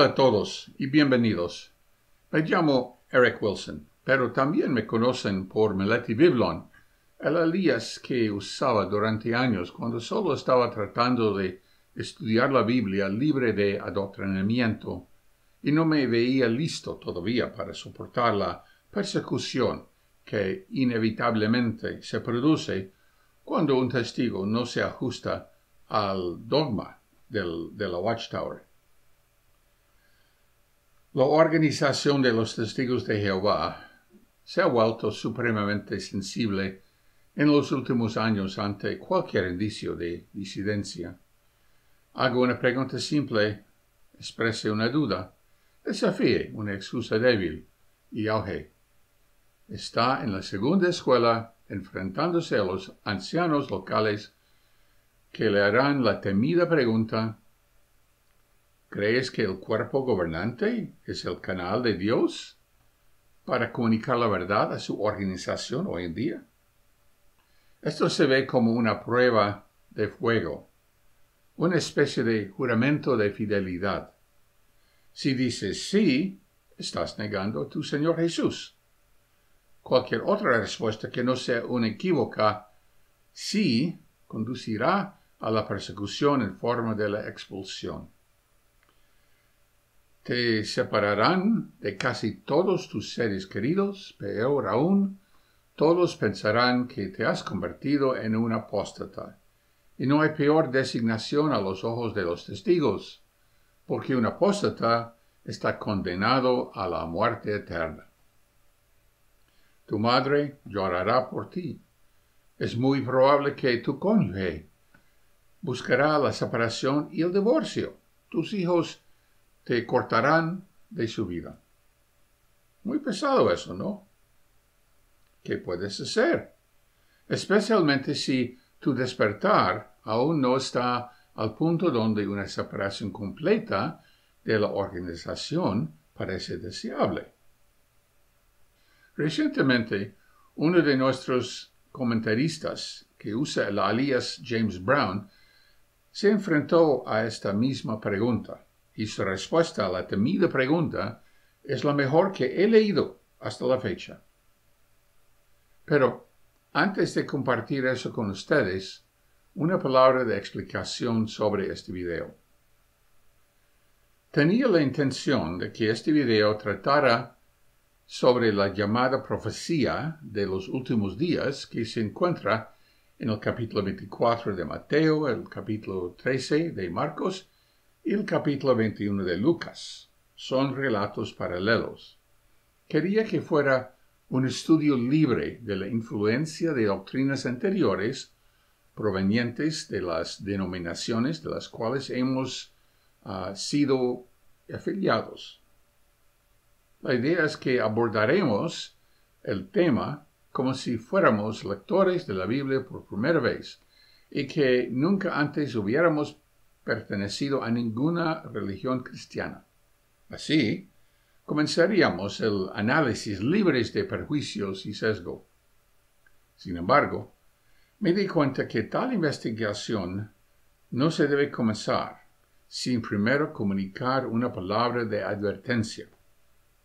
Hola a todos y bienvenidos. Me llamo Eric Wilson, pero también me conocen por Meleti Biblon, el alias que usaba durante años cuando solo estaba tratando de estudiar la Biblia libre de adoctrinamiento y no me veía listo todavía para soportar la persecución que inevitablemente se produce cuando un testigo no se ajusta al dogma de la Watchtower. La organización de los testigos de Jehová se ha vuelto supremamente sensible en los últimos años ante cualquier indicio de disidencia. Hago una pregunta simple, exprese una duda, desafíe una excusa débil y auge. Está en la segunda escuela enfrentándose a los ancianos locales que le harán la temida pregunta ¿Crees que el cuerpo gobernante es el canal de Dios para comunicar la verdad a su organización hoy en día? Esto se ve como una prueba de fuego, una especie de juramento de fidelidad. Si dices sí, estás negando a tu Señor Jesús. Cualquier otra respuesta que no sea una equívoca, sí, conducirá a la persecución en forma de la expulsión. Te separarán de casi todos tus seres queridos, peor aún, todos pensarán que te has convertido en un apóstata. Y no hay peor designación a los ojos de los testigos, porque un apóstata está condenado a la muerte eterna. Tu madre llorará por ti. Es muy probable que tu cónyuge buscará la separación y el divorcio. Tus hijos te cortarán de su vida. Muy pesado eso, ¿no? ¿Qué puedes hacer? Especialmente si tu despertar aún no está al punto donde una separación completa de la organización parece deseable. Recientemente, uno de nuestros comentaristas, que usa el alias James Brown, se enfrentó a esta misma pregunta y su respuesta a la temida pregunta es la mejor que he leído hasta la fecha. Pero antes de compartir eso con ustedes, una palabra de explicación sobre este video. Tenía la intención de que este video tratara sobre la llamada profecía de los últimos días que se encuentra en el capítulo 24 de Mateo, el capítulo 13 de Marcos el capítulo 21 de Lucas son relatos paralelos. Quería que fuera un estudio libre de la influencia de doctrinas anteriores provenientes de las denominaciones de las cuales hemos ah, sido afiliados. La idea es que abordaremos el tema como si fuéramos lectores de la Biblia por primera vez y que nunca antes hubiéramos pertenecido a ninguna religión cristiana. Así, comenzaríamos el análisis libres de perjuicios y sesgo. Sin embargo, me di cuenta que tal investigación no se debe comenzar sin primero comunicar una palabra de advertencia.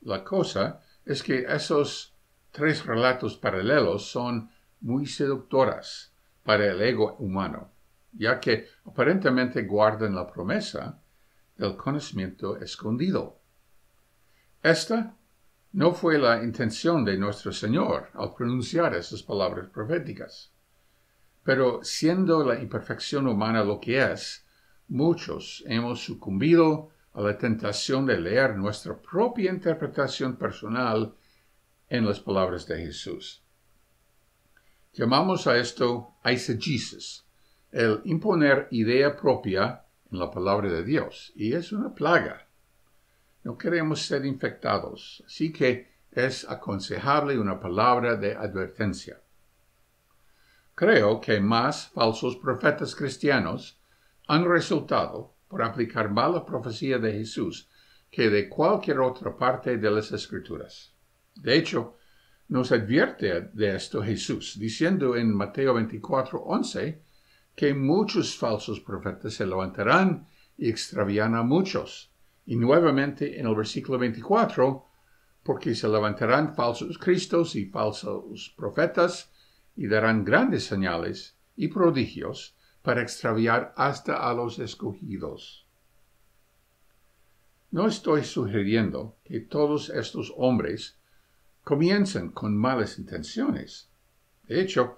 La cosa es que esos tres relatos paralelos son muy seductoras para el ego humano ya que aparentemente guardan la promesa del conocimiento escondido. Esta no fue la intención de nuestro Señor al pronunciar esas palabras proféticas. Pero siendo la imperfección humana lo que es, muchos hemos sucumbido a la tentación de leer nuestra propia interpretación personal en las palabras de Jesús. Llamamos a esto eisegesis, el imponer idea propia en la palabra de Dios y es una plaga. No queremos ser infectados, así que es aconsejable una palabra de advertencia. Creo que más falsos profetas cristianos han resultado por aplicar mala profecía de Jesús que de cualquier otra parte de las Escrituras. De hecho, nos advierte de esto Jesús, diciendo en Mateo 24, que muchos falsos profetas se levantarán y extraviarán a muchos. Y nuevamente en el versículo 24, porque se levantarán falsos cristos y falsos profetas y darán grandes señales y prodigios para extraviar hasta a los escogidos. No estoy sugiriendo que todos estos hombres comiencen con malas intenciones. De hecho,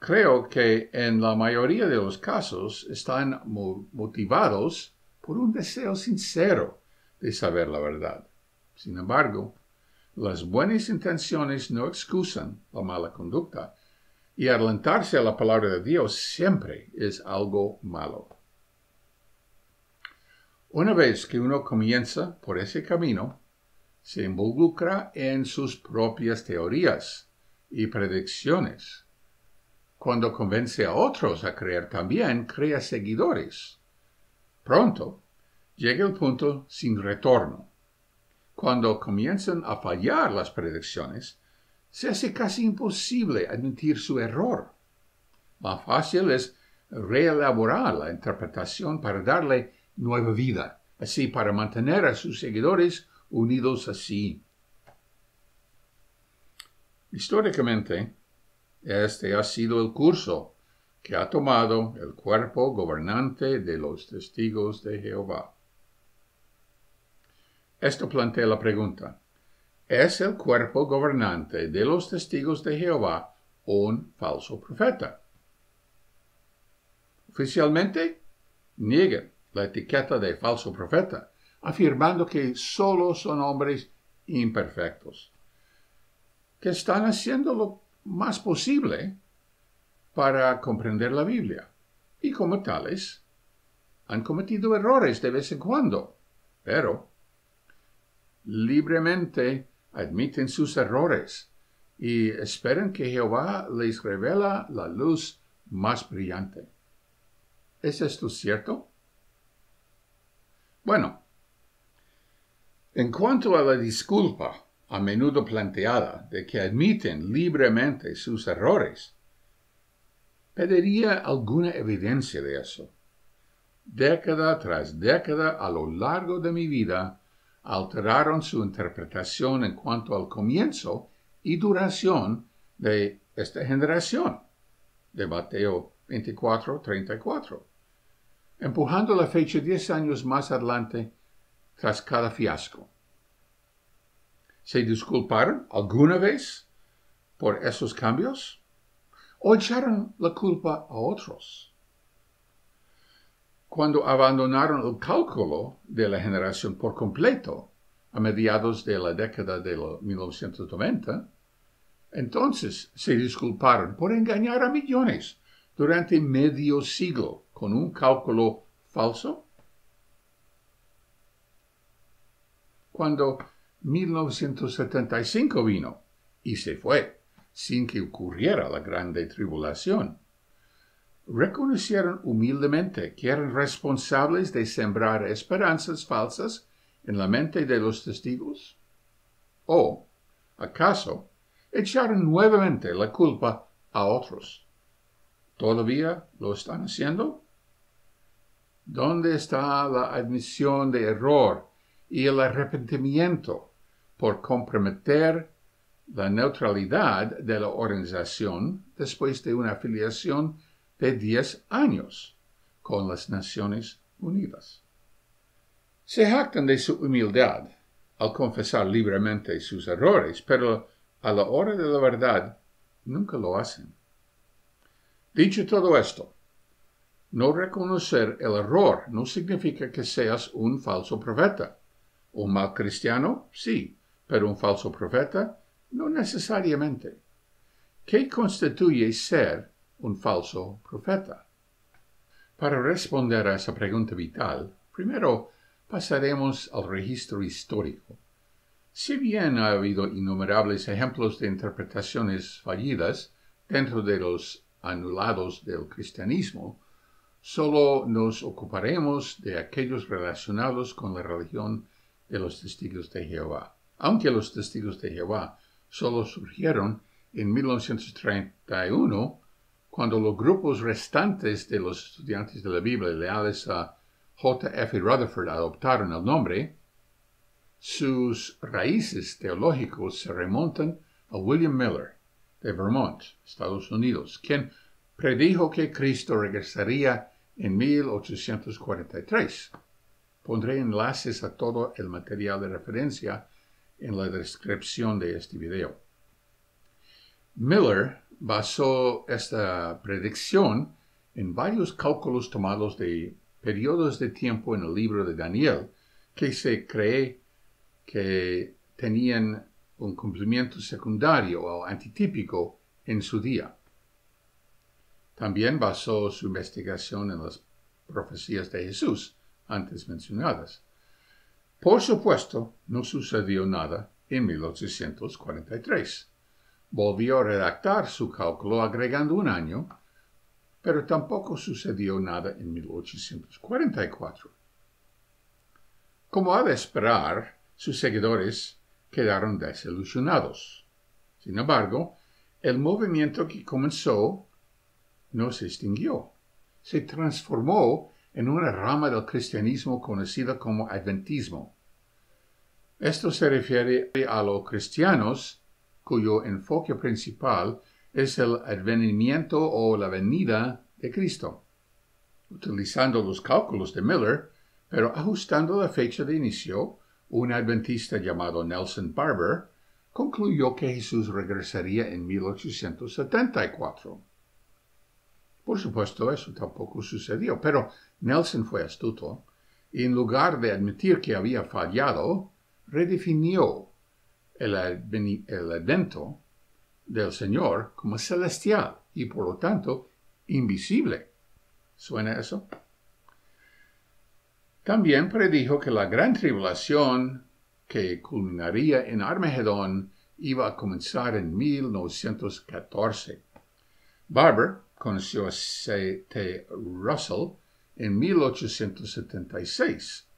Creo que en la mayoría de los casos están motivados por un deseo sincero de saber la verdad. Sin embargo, las buenas intenciones no excusan la mala conducta y adelantarse a la palabra de Dios siempre es algo malo. Una vez que uno comienza por ese camino, se involucra en sus propias teorías y predicciones cuando convence a otros a creer también, crea seguidores. Pronto, llega el punto sin retorno. Cuando comienzan a fallar las predicciones, se hace casi imposible admitir su error. Más fácil es reelaborar la interpretación para darle nueva vida, así para mantener a sus seguidores unidos así. Históricamente, este ha sido el curso que ha tomado el cuerpo gobernante de los testigos de Jehová. Esto plantea la pregunta, ¿es el cuerpo gobernante de los testigos de Jehová un falso profeta? Oficialmente, niegan la etiqueta de falso profeta, afirmando que solo son hombres imperfectos, que están haciendo lo más posible para comprender la Biblia y como tales han cometido errores de vez en cuando, pero libremente admiten sus errores y esperan que Jehová les revela la luz más brillante. ¿Es esto cierto? Bueno, en cuanto a la disculpa, a menudo planteada de que admiten libremente sus errores, pediría alguna evidencia de eso. Década tras década a lo largo de mi vida alteraron su interpretación en cuanto al comienzo y duración de esta generación, de Mateo 24 empujando la fecha diez años más adelante tras cada fiasco se disculparon alguna vez por esos cambios o echaron la culpa a otros. Cuando abandonaron el cálculo de la generación por completo a mediados de la década de 1990, entonces se disculparon por engañar a millones durante medio siglo con un cálculo falso. Cuando 1975 vino y se fue, sin que ocurriera la grande tribulación. Reconocieron humildemente que eran responsables de sembrar esperanzas falsas en la mente de los testigos. ¿O, acaso, echaron nuevamente la culpa a otros? ¿Todavía lo están haciendo? ¿Dónde está la admisión de error y el arrepentimiento? por comprometer la neutralidad de la organización después de una afiliación de 10 años con las Naciones Unidas. Se jactan de su humildad al confesar libremente sus errores, pero a la hora de la verdad nunca lo hacen. Dicho todo esto, no reconocer el error no significa que seas un falso profeta. Un mal cristiano, sí, pero un falso profeta no necesariamente. ¿Qué constituye ser un falso profeta? Para responder a esa pregunta vital, primero pasaremos al registro histórico. Si bien ha habido innumerables ejemplos de interpretaciones fallidas dentro de los anulados del cristianismo, solo nos ocuparemos de aquellos relacionados con la religión de los testigos de Jehová aunque los testigos de Jehová solo surgieron en 1931, cuando los grupos restantes de los estudiantes de la Biblia leales a J.F. Rutherford adoptaron el nombre, sus raíces teológicas se remontan a William Miller de Vermont, Estados Unidos, quien predijo que Cristo regresaría en 1843. Pondré enlaces a todo el material de referencia en la descripción de este video. Miller basó esta predicción en varios cálculos tomados de periodos de tiempo en el libro de Daniel, que se cree que tenían un cumplimiento secundario o antitípico en su día. También basó su investigación en las profecías de Jesús antes mencionadas. Por supuesto, no sucedió nada en 1843. Volvió a redactar su cálculo agregando un año, pero tampoco sucedió nada en 1844. Como ha de esperar, sus seguidores quedaron desilusionados. Sin embargo, el movimiento que comenzó no se extinguió, se transformó en una rama del cristianismo conocida como adventismo. Esto se refiere a los cristianos cuyo enfoque principal es el advenimiento o la venida de Cristo, utilizando los cálculos de Miller, pero ajustando la fecha de inicio un adventista llamado Nelson Barber, concluyó que Jesús regresaría en 1874. Por supuesto, eso tampoco sucedió, pero Nelson fue astuto y en lugar de admitir que había fallado, redefinió el, evento del Señor como celestial y por lo tanto invisible. ¿Suena eso? También predijo que la gran tribulación que culminaría en Armagedón iba a comenzar en 1914. Barber conoció a T. Russell en 1876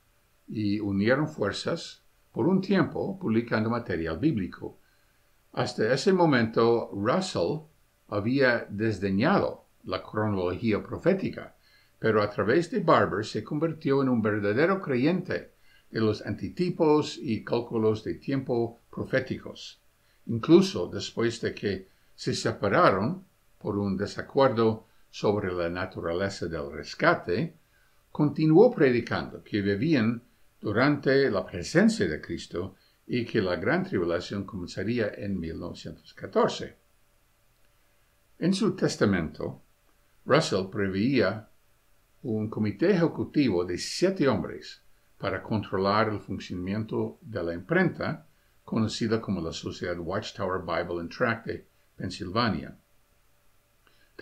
y unieron fuerzas por un tiempo publicando material bíblico. Hasta ese momento Russell había desdeñado la cronología profética, pero a través de Barber se convirtió en un verdadero creyente de los antitipos y cálculos de tiempo proféticos, incluso después de que se separaron por un desacuerdo sobre la naturaleza del rescate, continuó predicando que vivían durante la presencia de Cristo y que la gran tribulación comenzaría en 1914. En su testamento, Russell preveía un comité ejecutivo de siete hombres para controlar el funcionamiento de la imprenta, conocida como la Sociedad Watchtower Bible and Tract Pensilvania.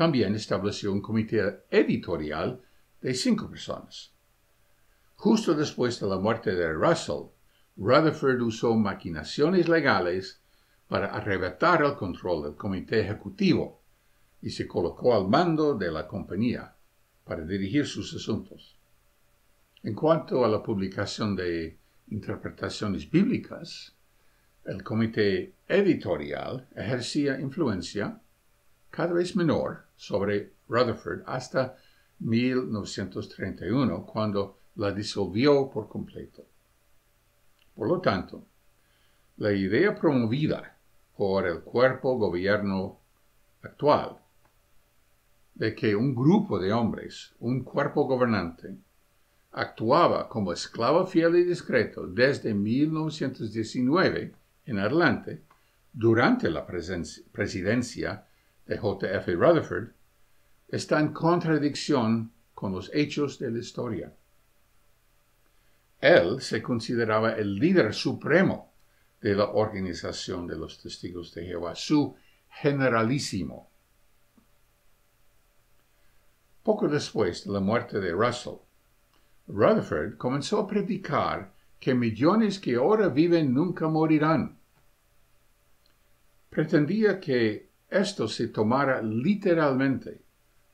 También estableció un comité editorial de cinco personas. Justo después de la muerte de Russell, Rutherford usó maquinaciones legales para arrebatar el control del comité ejecutivo y se colocó al mando de la compañía para dirigir sus asuntos. En cuanto a la publicación de interpretaciones bíblicas, el comité editorial ejercía influencia cada vez menor, sobre Rutherford hasta 1931, cuando la disolvió por completo. Por lo tanto, la idea promovida por el cuerpo gobierno actual de que un grupo de hombres, un cuerpo gobernante, actuaba como esclavo fiel y discreto desde 1919 en adelante, durante la presidencia J. F. Rutherford, está en contradicción con los hechos de la historia. Él se consideraba el líder supremo de la organización de los testigos de Jehová, su generalísimo. Poco después de la muerte de Russell, Rutherford comenzó a predicar que millones que ahora viven nunca morirán. Pretendía que esto se tomara literalmente,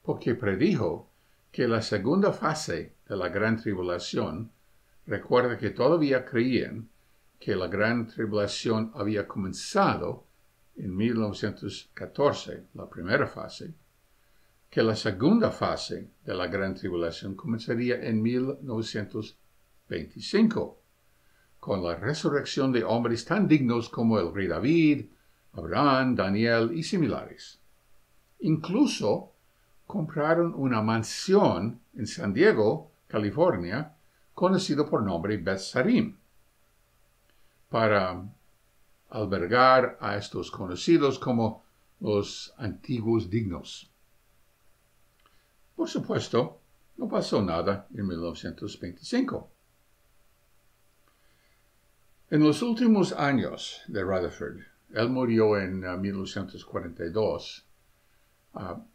porque predijo que la segunda fase de la gran tribulación, recuerda que todavía creían que la gran tribulación había comenzado en 1914, la primera fase, que la segunda fase de la gran tribulación comenzaría en 1925, con la resurrección de hombres tan dignos como el rey David, Abraham, Daniel y similares. Incluso compraron una mansión en San Diego, California, conocido por nombre beth para albergar a estos conocidos como los antiguos dignos. Por supuesto, no pasó nada en 1925. En los últimos años de Rutherford, él murió en 1942, ah, ah,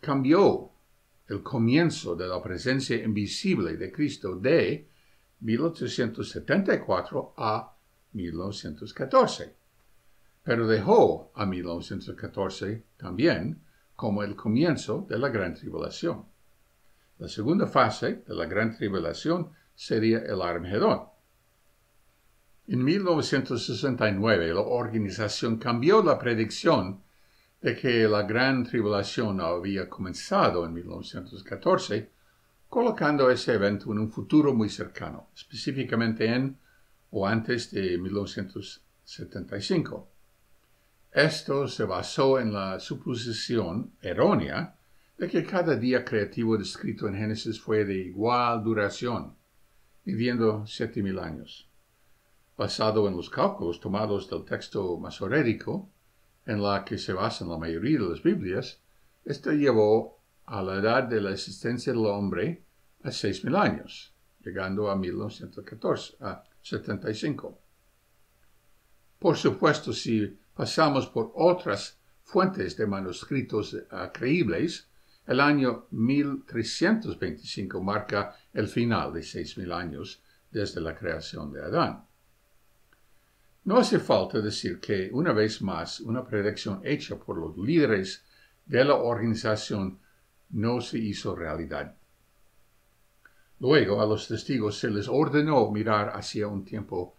cambió el comienzo de la presencia invisible de Cristo de 1874 a 1914, pero dejó a 1914 también como el comienzo de la gran tribulación. La segunda fase de la gran tribulación sería el Armagedón, en 1969 la organización cambió la predicción de que la gran tribulación había comenzado en 1914, colocando ese evento en un futuro muy cercano, específicamente en o antes de 1975. Esto se basó en la suposición errónea de que cada día creativo descrito en Génesis fue de igual duración, midiendo 7.000 años basado en los cálculos tomados del texto masorético, en la que se basan la mayoría de las Biblias, esto llevó a la edad de la existencia del hombre a 6.000 años, llegando a 1914, a 75. Por supuesto, si pasamos por otras fuentes de manuscritos eh, creíbles, el año 1325 marca el final de 6.000 años desde la creación de Adán. No hace falta decir que, una vez más, una predicción hecha por los líderes de la organización no se hizo realidad. Luego a los testigos se les ordenó mirar hacia un tiempo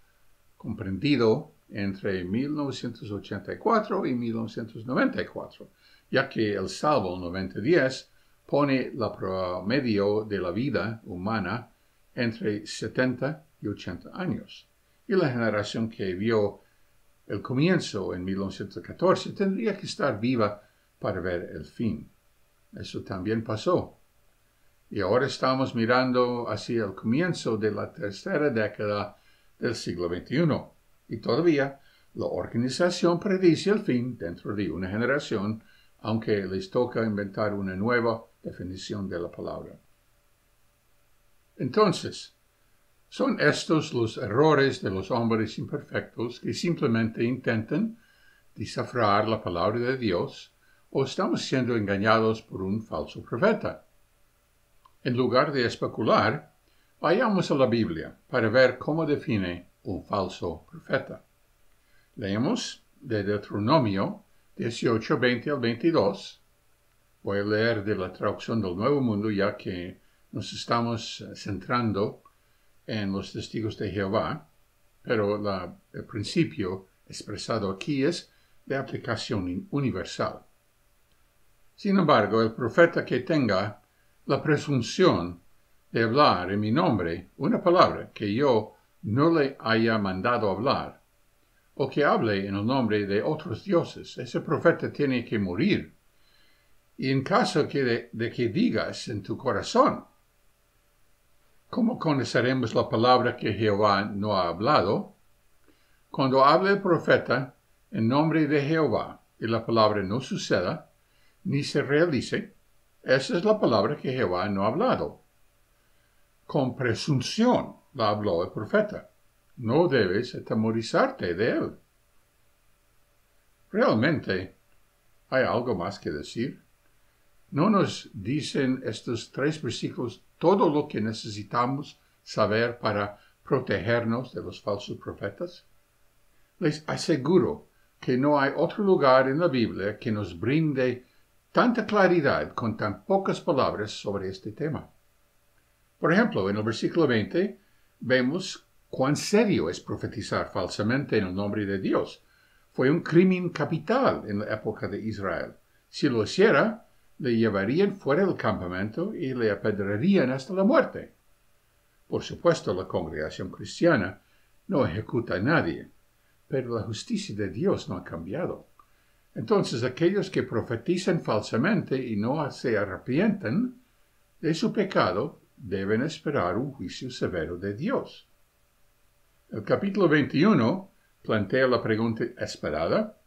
comprendido entre 1984 y 1994, ya que el Salmo 9010 pone la promedio de la vida humana entre 70 y 80 años y la generación que vio el comienzo en 1914 tendría que estar viva para ver el fin. Eso también pasó. Y ahora estamos mirando hacia el comienzo de la tercera década del siglo XXI. Y todavía la organización predice el fin dentro de una generación, aunque les toca inventar una nueva definición de la palabra. Entonces, son estos los errores de los hombres imperfectos que simplemente intentan desafiar la palabra de Dios o estamos siendo engañados por un falso profeta. En lugar de especular, vayamos a la Biblia para ver cómo define un falso profeta. Leemos de Deuteronomio 18, 20 al 22. Voy a leer de la traducción del Nuevo Mundo ya que nos estamos centrando en los testigos de Jehová, pero el principio expresado aquí es de aplicación universal. Sin embargo, el profeta que tenga la presunción de hablar en mi nombre una palabra que yo no le haya mandado hablar, o que hable en el nombre de otros dioses, ese profeta tiene que morir. Y en caso de que digas en tu corazón, ¿Cómo conoceremos la palabra que Jehová no ha hablado? Cuando hable el profeta en nombre de Jehová y la palabra no suceda, ni se realice, esa es la palabra que Jehová no ha hablado. Con presunción la habló el profeta. No debes atemorizarte de él. Realmente, ¿hay algo más que decir? No nos dicen estos tres versículos todo lo que necesitamos saber para protegernos de los falsos profetas? Les aseguro que no hay otro lugar en la Biblia que nos brinde tanta claridad con tan pocas palabras sobre este tema. Por ejemplo, en el versículo 20 vemos cuán serio es profetizar falsamente en el nombre de Dios. Fue un crimen capital en la época de Israel. Si lo hiciera, le llevarían fuera del campamento y le apedrearían hasta la muerte. Por supuesto, la congregación cristiana no ejecuta a nadie, pero la justicia de Dios no ha cambiado. Entonces, aquellos que profetizan falsamente y no se arrepienten de su pecado deben esperar un juicio severo de Dios. El capítulo 21 plantea la pregunta esperada,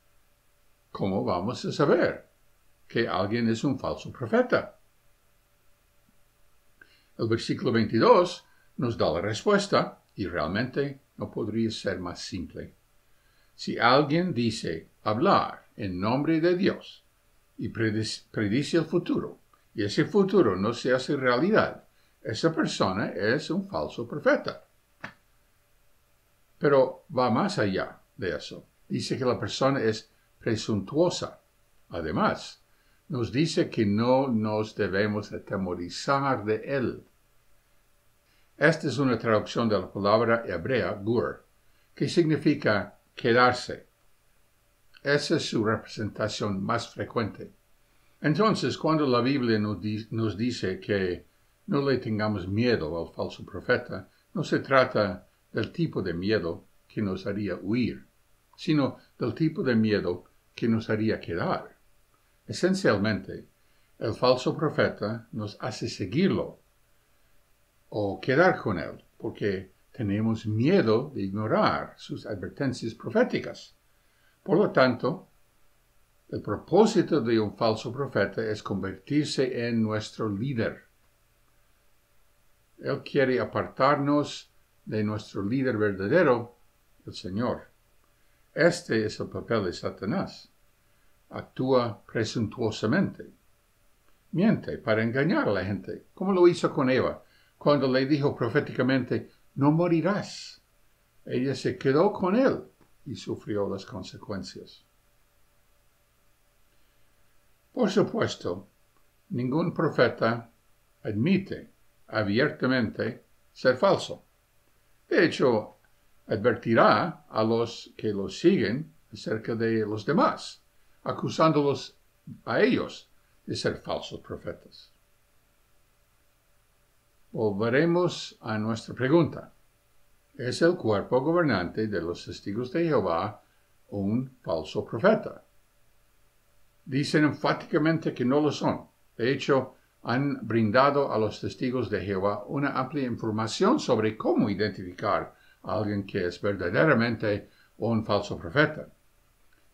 ¿cómo vamos a saber? que alguien es un falso profeta. El versículo 22 nos da la respuesta y realmente no podría ser más simple. Si alguien dice hablar en nombre de Dios y predice el futuro, y ese futuro no se hace realidad, esa persona es un falso profeta. Pero va más allá de eso. Dice que la persona es presuntuosa. Además, nos dice que no nos debemos atemorizar de él. Esta es una traducción de la palabra hebrea gur, que significa quedarse. Esa es su representación más frecuente. Entonces, cuando la Biblia nos, nos dice que no le tengamos miedo al falso profeta, no se trata del tipo de miedo que nos haría huir, sino del tipo de miedo que nos haría quedar. Esencialmente, el falso profeta nos hace seguirlo o quedar con él, porque tenemos miedo de ignorar sus advertencias proféticas. Por lo tanto, el propósito de un falso profeta es convertirse en nuestro líder. Él quiere apartarnos de nuestro líder verdadero, el Señor. Este es el papel de Satanás actúa presuntuosamente. Miente para engañar a la gente, como lo hizo con Eva, cuando le dijo proféticamente, no morirás. Ella se quedó con él y sufrió las consecuencias. Por supuesto, ningún profeta admite abiertamente ser falso. De hecho, advertirá a los que lo siguen acerca de los demás acusándolos a ellos de ser falsos profetas. Volveremos a nuestra pregunta. ¿Es el cuerpo gobernante de los testigos de Jehová un falso profeta? Dicen enfáticamente que no lo son. De hecho, han brindado a los testigos de Jehová una amplia información sobre cómo identificar a alguien que es verdaderamente un falso profeta.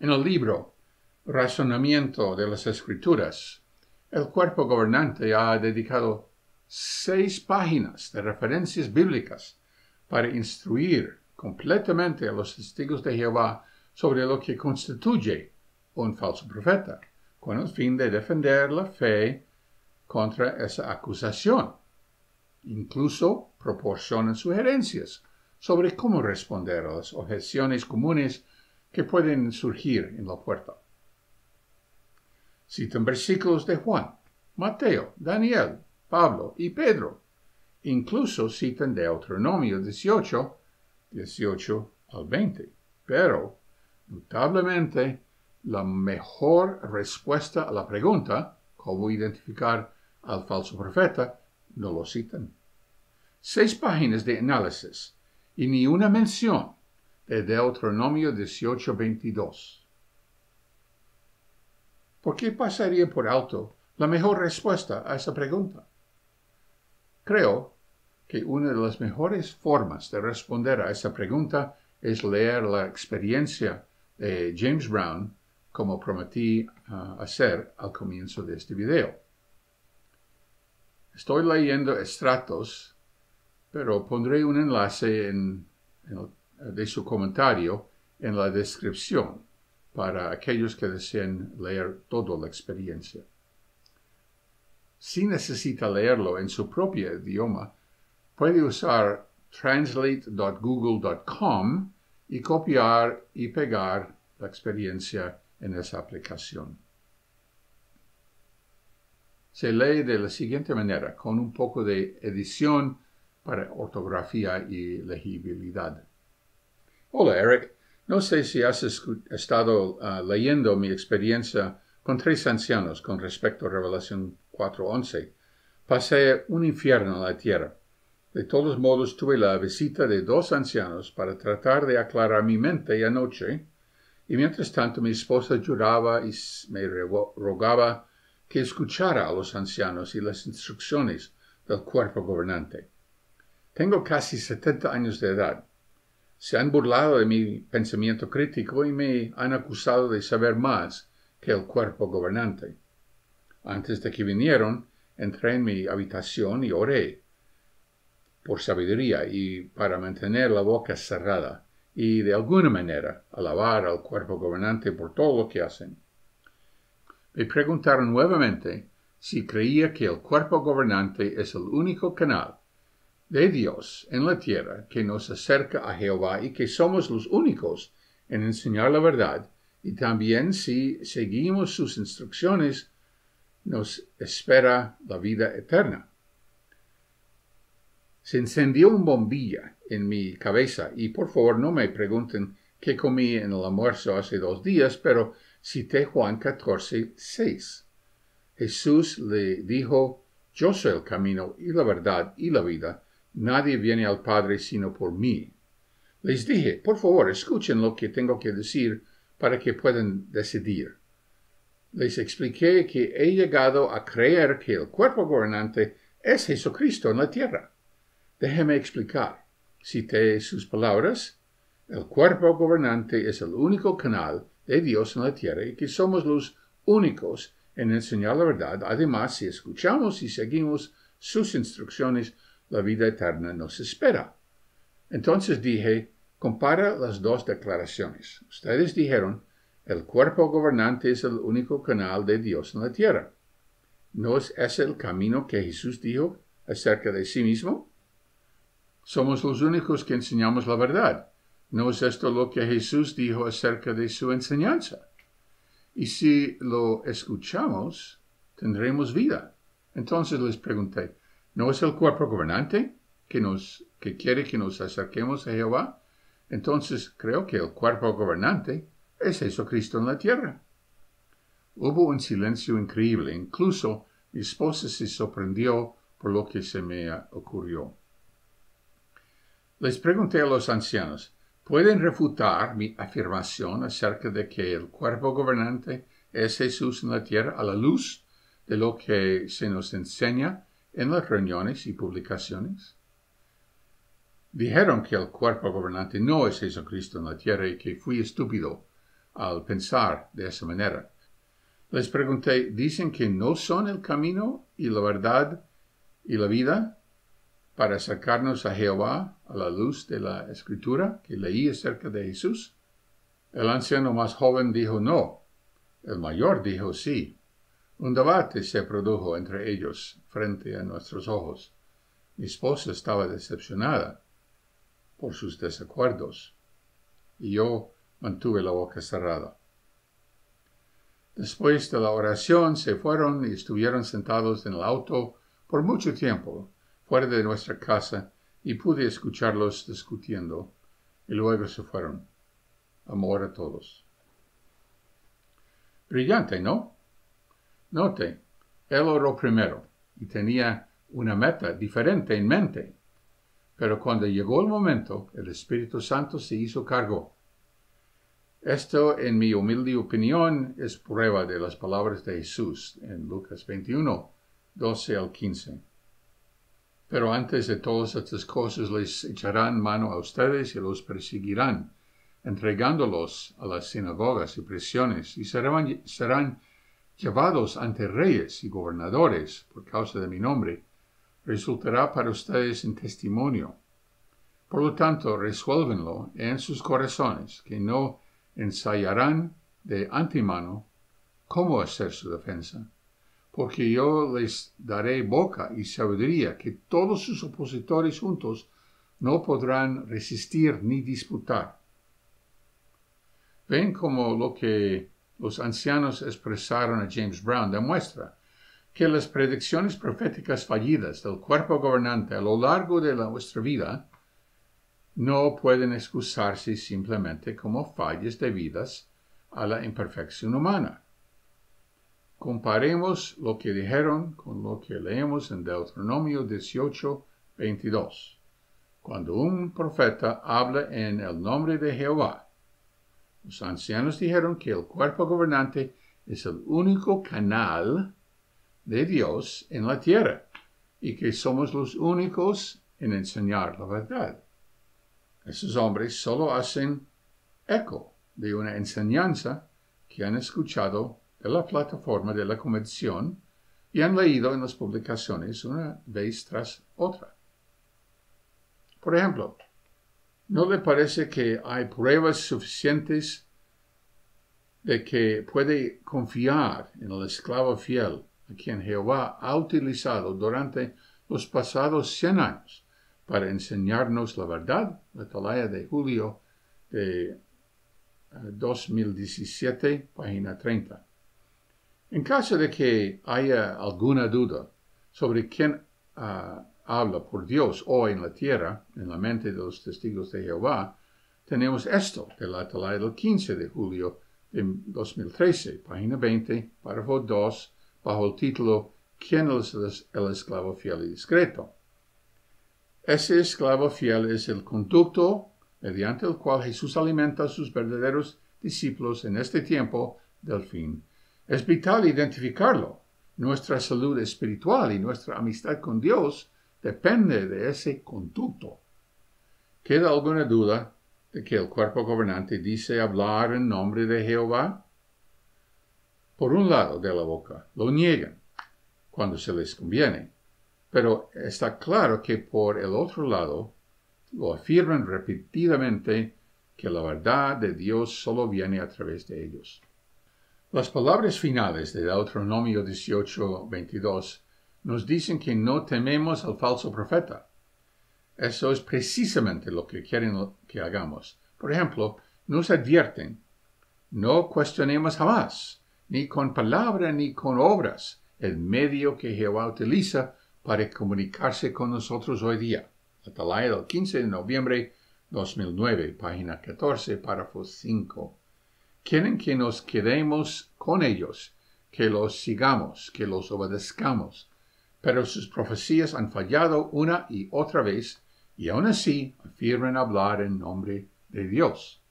En el libro razonamiento de las escrituras, el cuerpo gobernante ha dedicado seis páginas de referencias bíblicas para instruir completamente a los testigos de Jehová sobre lo que constituye un falso profeta, con el fin de defender la fe contra esa acusación. Incluso proporcionan sugerencias sobre cómo responder a las objeciones comunes que pueden surgir en la puerta. Citan versículos de Juan, Mateo, Daniel, Pablo y Pedro. Incluso citan Deuteronomio 18, 18 al 20. Pero, notablemente, la mejor respuesta a la pregunta, cómo identificar al falso profeta, no lo citan. Seis páginas de análisis y ni una mención de Deuteronomio 18, 22. ¿Por qué pasaría por alto la mejor respuesta a esa pregunta? Creo que una de las mejores formas de responder a esa pregunta es leer la experiencia de James Brown, como prometí ah, hacer al comienzo de este video. Estoy leyendo estratos, pero pondré un enlace de su comentario en la descripción para aquellos que deseen leer toda la experiencia. Si necesita leerlo en su propio idioma, puede usar translate.google.com y copiar y pegar la experiencia en esa aplicación. Se lee de la siguiente manera, con un poco de edición para ortografía y legibilidad. Hola, Eric. No sé si has estado ah, leyendo mi experiencia con tres ancianos con respecto a Revelación 4.11. Pasé un infierno en la tierra. De todos modos, tuve la visita de dos ancianos para tratar de aclarar mi mente anoche, y mientras tanto mi esposa lloraba y me rogaba que escuchara a los ancianos y las instrucciones del cuerpo gobernante. Tengo casi setenta años de edad se han burlado de mi pensamiento crítico y me han acusado de saber más que el cuerpo gobernante. Antes de que vinieron, entré en mi habitación y oré por sabiduría y para mantener la boca cerrada y de alguna manera alabar al cuerpo gobernante por todo lo que hacen. Me preguntaron nuevamente si creía que el cuerpo gobernante es el único canal de Dios en la tierra que nos acerca a Jehová y que somos los únicos en enseñar la verdad, y también si seguimos sus instrucciones, nos espera la vida eterna. Se encendió un bombilla en mi cabeza y por favor no me pregunten qué comí en el almuerzo hace dos días, pero cité Juan 14, 6. Jesús le dijo, yo soy el camino y la verdad y la vida Nadie viene al Padre sino por mí. Les dije, por favor, escuchen lo que tengo que decir para que puedan decidir. Les expliqué que he llegado a creer que el cuerpo gobernante es Jesucristo en la tierra. Déjeme explicar. Cité sus palabras. El cuerpo gobernante es el único canal de Dios en la tierra y que somos los únicos en enseñar la verdad. Además, si escuchamos y seguimos sus instrucciones, la vida eterna nos espera. Entonces dije, compara las dos declaraciones. Ustedes dijeron, el cuerpo gobernante es el único canal de Dios en la tierra. ¿No es ese el camino que Jesús dijo acerca de sí mismo? Somos los únicos que enseñamos la verdad. ¿No es esto lo que Jesús dijo acerca de su enseñanza? Y si lo escuchamos, tendremos vida. Entonces les pregunté, ¿No es el cuerpo gobernante que, nos, que quiere que nos acerquemos a Jehová? Entonces creo que el cuerpo gobernante es Jesucristo en la tierra. Hubo un silencio increíble. Incluso mi esposa se sorprendió por lo que se me ocurrió. Les pregunté a los ancianos, ¿pueden refutar mi afirmación acerca de que el cuerpo gobernante es Jesús en la tierra a la luz de lo que se nos enseña en las reuniones y publicaciones? Dijeron que el cuerpo gobernante no es Jesucristo en la tierra y que fui estúpido al pensar de esa manera. Les pregunté, ¿dicen que no son el camino y la verdad y la vida para sacarnos a Jehová a la luz de la escritura que leí acerca de Jesús? El anciano más joven dijo no. El mayor dijo sí. Un debate se produjo entre ellos frente a nuestros ojos. Mi esposa estaba decepcionada por sus desacuerdos y yo mantuve la boca cerrada. Después de la oración se fueron y estuvieron sentados en el auto por mucho tiempo fuera de nuestra casa y pude escucharlos discutiendo y luego se fueron. Amor a todos. Brillante, ¿no? Note, él oró primero y tenía una meta diferente en mente. Pero cuando llegó el momento, el Espíritu Santo se hizo cargo. Esto, en mi humilde opinión, es prueba de las palabras de Jesús en Lucas 21, 12 al 15. Pero antes de todas estas cosas les echarán mano a ustedes y los perseguirán, entregándolos a las sinagogas y prisiones, y serán, serán llevados ante reyes y gobernadores por causa de mi nombre, resultará para ustedes en testimonio. Por lo tanto, resuélvenlo en sus corazones, que no ensayarán de antemano cómo hacer su defensa, porque yo les daré boca y sabiduría que todos sus opositores juntos no podrán resistir ni disputar. Ven como lo que los ancianos expresaron a James Brown demuestra que las predicciones proféticas fallidas del cuerpo gobernante a lo largo de la nuestra vida no pueden excusarse simplemente como fallas debidas a la imperfección humana. Comparemos lo que dijeron con lo que leemos en Deuteronomio 18, 22. Cuando un profeta habla en el nombre de Jehová, los ancianos dijeron que el cuerpo gobernante es el único canal de Dios en la tierra y que somos los únicos en enseñar la verdad. Esos hombres solo hacen eco de una enseñanza que han escuchado de la plataforma de la convención y han leído en las publicaciones una vez tras otra. Por ejemplo, ¿No le parece que hay pruebas suficientes de que puede confiar en el esclavo fiel a quien Jehová ha utilizado durante los pasados 100 años para enseñarnos la verdad? La talaya de julio de 2017, eh, página 30. En caso de que haya alguna duda sobre quién ah, habla por Dios hoy en la tierra, en la mente de los testigos de Jehová, tenemos esto el la del 15 de julio de 2013, página 20, párrafo 2, bajo el título ¿Quién es el esclavo fiel y discreto? Ese esclavo fiel es el conducto mediante el cual Jesús alimenta a sus verdaderos discípulos en este tiempo del fin. Es vital identificarlo. Nuestra salud espiritual y nuestra amistad con Dios depende de ese conducto. ¿Queda alguna duda de que el cuerpo gobernante dice hablar en nombre de Jehová? Por un lado de la boca, lo niegan cuando se les conviene, pero está claro que por el otro lado lo afirman repetidamente que la verdad de Dios solo viene a través de ellos. Las palabras finales de Deuteronomio 18, nos dicen que no tememos al falso profeta. Eso es precisamente lo que quieren que hagamos. Por ejemplo, nos advierten, no cuestionemos jamás, ni con palabra ni con obras, el medio que Jehová utiliza para comunicarse con nosotros hoy día. Atalaya del 15 de noviembre 2009, página 14, párrafo 5. Quieren que nos quedemos con ellos, que los sigamos, que los obedezcamos, pero sus profecías han fallado una y otra vez y aún así afirman hablar en nombre de Dios.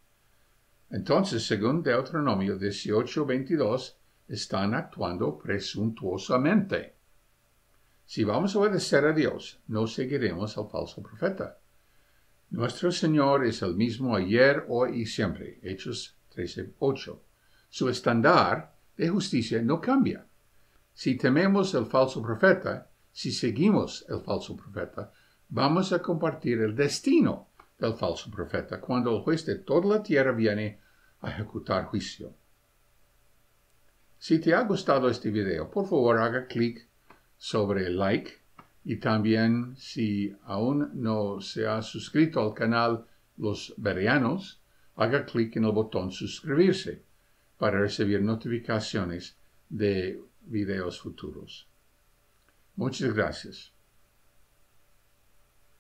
Entonces, según Deuteronomio 18:22, están actuando presuntuosamente. Si vamos a obedecer a Dios, no seguiremos al falso profeta. Nuestro Señor es el mismo ayer, hoy y siempre. Hechos 13:8. Su estándar de justicia no cambia si tememos el falso profeta, si seguimos el falso profeta, vamos a compartir el destino del falso profeta cuando el juez de toda la tierra viene a ejecutar juicio. Si te ha gustado este video, por favor haga clic sobre like y también si aún no se ha suscrito al canal Los Verianos, haga clic en el botón suscribirse para recibir notificaciones de videos futuros. Muchas gracias.